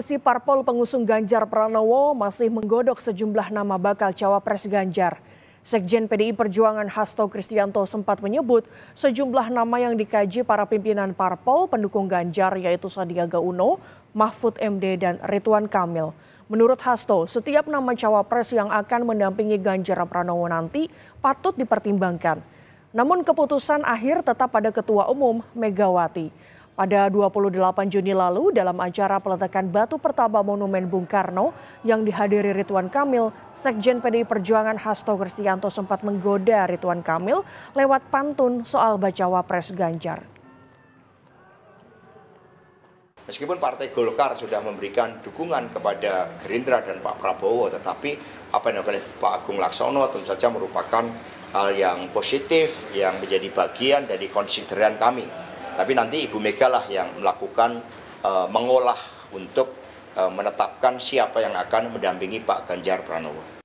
koalisi parpol pengusung Ganjar Pranowo masih menggodok sejumlah nama bakal cawapres Ganjar. Sekjen PDI Perjuangan Hasto Kristianto sempat menyebut sejumlah nama yang dikaji para pimpinan parpol pendukung Ganjar yaitu Sandiaga Uno, Mahfud MD, dan Ridwan Kamil. Menurut Hasto, setiap nama cawapres yang akan mendampingi Ganjar Pranowo nanti patut dipertimbangkan. Namun keputusan akhir tetap pada Ketua Umum Megawati. Pada 28 Juni lalu dalam acara peletakan batu pertama Monumen Bung Karno yang dihadiri Ridwan Kamil, Sekjen PDI Perjuangan Hasto Kristianto sempat menggoda Ridwan Kamil lewat pantun soal bacawa pres Ganjar. Meskipun Partai Golkar sudah memberikan dukungan kepada Gerindra dan Pak Prabowo, tetapi apa yang dilakukan Pak Agung Laksono tentu saja merupakan hal yang positif yang menjadi bagian dari konsideran kami tapi nanti Ibu Mega lah yang melakukan uh, mengolah untuk uh, menetapkan siapa yang akan mendampingi Pak Ganjar Pranowo.